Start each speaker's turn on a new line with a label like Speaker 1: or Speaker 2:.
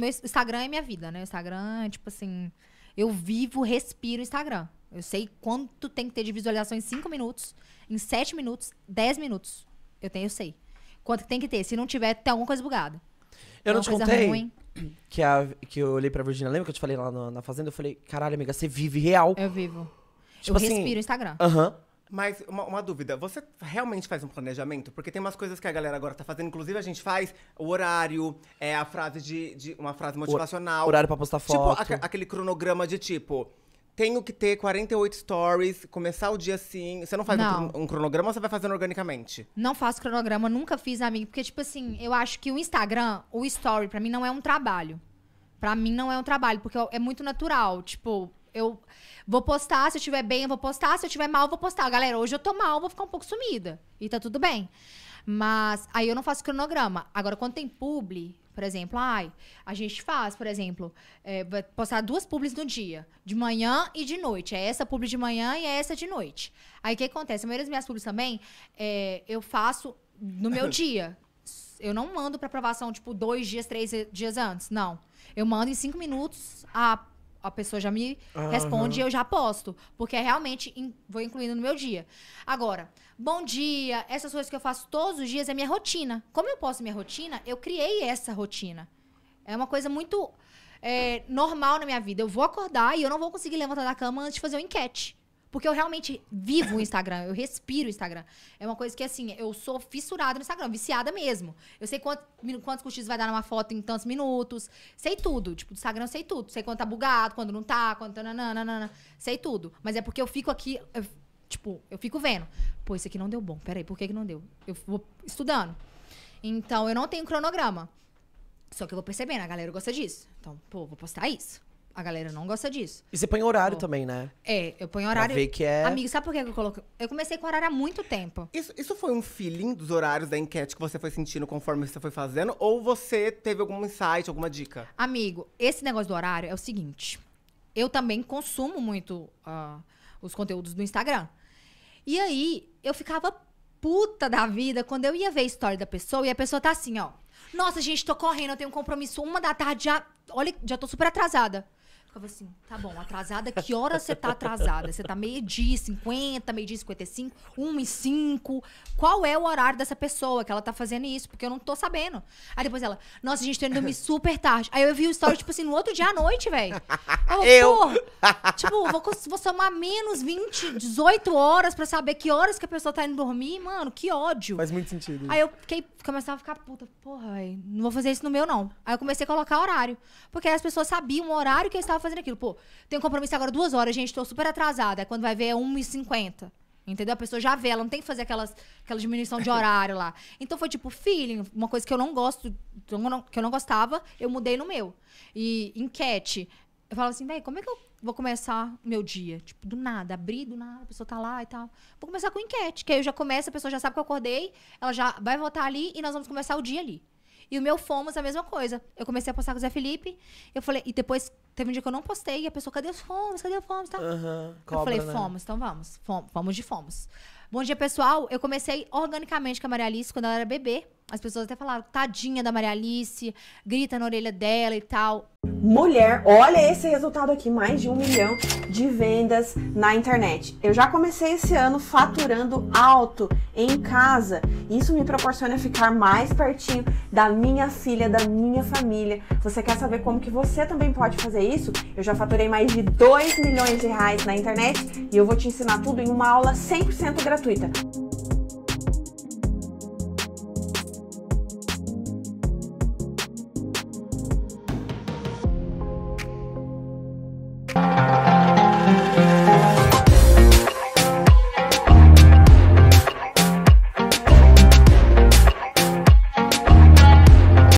Speaker 1: Meu Instagram é minha vida, né? O Instagram, tipo assim, eu vivo, respiro Instagram. Eu sei quanto tem que ter de visualização em 5 minutos, em 7 minutos, 10 minutos. Eu tenho, eu sei. Quanto tem que ter. Se não tiver, tem alguma coisa bugada. Eu não te contei ruim. Que, a, que eu olhei pra Virginia. Lembra que eu te falei lá na, na fazenda? Eu falei, caralho, amiga, você vive real. Eu vivo. Tipo eu assim, respiro Instagram. Aham. Uh -huh. Mas uma, uma, dúvida, você realmente faz um planejamento? Porque tem umas coisas que a galera agora tá fazendo, inclusive a gente faz o horário, é a frase de, de uma frase motivacional. horário pra postar tipo, foto. Tipo, a, aquele cronograma de tipo, tenho que ter 48 stories, começar o dia assim. Você não faz não. Um, um, cronograma ou você vai fazendo organicamente? Não faço cronograma, nunca fiz, amigo. Porque, tipo assim, eu acho que o Instagram, o story, para mim não é um trabalho. para mim não é um trabalho, porque é muito natural. Tipo, eu vou postar, se eu estiver bem, eu vou postar, se eu estiver mal, eu vou postar. Galera, hoje eu tô mal, vou ficar um pouco sumida. E tá tudo bem. Mas aí eu não faço cronograma. Agora, quando tem publi, por exemplo, ai, a gente faz, por exemplo, é, postar duas publis no dia, de manhã e de noite. É essa publi de manhã e é essa de noite. Aí o que acontece? A maioria das minhas publis também, é, eu faço no meu dia. Eu não mando para aprovação, tipo, dois dias, três dias antes. Não. Eu mando em cinco minutos a a pessoa já me responde e eu já posto. Porque é realmente in, vou incluindo no meu dia. Agora, bom dia, essas coisas que eu faço todos os dias é minha rotina. Como eu posto minha rotina, eu criei essa rotina. É uma coisa muito é, normal na minha vida. Eu vou acordar e eu não vou conseguir levantar da cama antes de fazer uma enquete. Porque eu realmente vivo o Instagram, eu respiro o Instagram. É uma coisa que, assim, eu sou fissurada no Instagram, viciada mesmo. Eu sei quantos, quantos curtidos vai dar numa foto em tantos minutos. Sei tudo. Tipo, do Instagram eu sei tudo. Sei quando tá bugado, quando não tá, quando. Tá, nananana, sei tudo. Mas é porque eu fico aqui. Eu, tipo, eu fico vendo. Pô, isso aqui não deu bom. Peraí, por que, que não deu? Eu vou estudando. Então, eu não tenho cronograma. Só que eu vou percebendo, a galera gosta disso. Então, pô, vou postar isso. A galera não gosta disso. E você põe horário tipo, também, né? É, eu ponho horário. Pra ver que é... Amigo, sabe por que eu coloquei? Eu comecei com horário há muito tempo. Isso, isso foi um feeling dos horários da enquete que você foi sentindo conforme você foi fazendo? Ou você teve algum insight, alguma dica? Amigo, esse negócio do horário é o seguinte. Eu também consumo muito uh, os conteúdos do Instagram. E aí, eu ficava puta da vida quando eu ia ver a história da pessoa e a pessoa tá assim, ó. Nossa, gente, tô correndo, eu tenho um compromisso uma da tarde já. Olha, já tô super atrasada. Ficava assim, tá bom, atrasada, que hora você tá atrasada? Você tá meio-dia, 50, meio-dia, 55, 1 e 5. Qual é o horário dessa pessoa que ela tá fazendo isso? Porque eu não tô sabendo. Aí depois ela, nossa, a gente tá indo dormir super tarde. Aí eu vi o story, tipo assim, no outro dia à noite, velho. Eu, eu, tipo, vou, vou somar menos 20, 18 horas pra saber que horas que a pessoa tá indo dormir. Mano, que ódio. Faz muito sentido. Aí eu fiquei, começava a ficar puta. Porra, não vou fazer isso no meu, não. Aí eu comecei a colocar horário. Porque aí as pessoas sabiam o horário que eu estava fazendo aquilo. Pô, tenho compromisso agora duas horas, gente, tô super atrasada. é quando vai ver é 1h50. Entendeu? A pessoa já vê, ela não tem que fazer aquelas, aquela diminuição de horário lá. Então foi tipo, feeling, uma coisa que eu não gosto, que eu não gostava, eu mudei no meu. E enquete. Eu falo assim, velho, como é que eu vou começar meu dia. Tipo, do nada, abri do nada, a pessoa tá lá e tal. Vou começar com enquete, que aí eu já começo, a pessoa já sabe que eu acordei, ela já vai votar ali e nós vamos começar o dia ali. E o meu Fomos, a mesma coisa. Eu comecei a postar com o Zé Felipe, eu falei, e depois teve um dia que eu não postei, e a pessoa, cadê os Fomos? Cadê o Fomos? Tá? Uhum, cobra, eu falei, né? Fomos, então vamos. Fomos, fomos de Fomos. Bom dia, pessoal. Eu comecei organicamente com a Maria Alice quando ela era bebê. As pessoas até falaram, tadinha da Maria Alice, grita na orelha dela e tal. Mulher, olha esse resultado aqui, mais de um milhão de vendas na internet. Eu já comecei esse ano faturando alto em casa. Isso me proporciona ficar mais pertinho da minha filha, da minha família. Você quer saber como que você também pode fazer isso? Eu já faturei mais de 2 milhões de reais na internet e eu vou te ensinar tudo em uma aula 100% gratuita.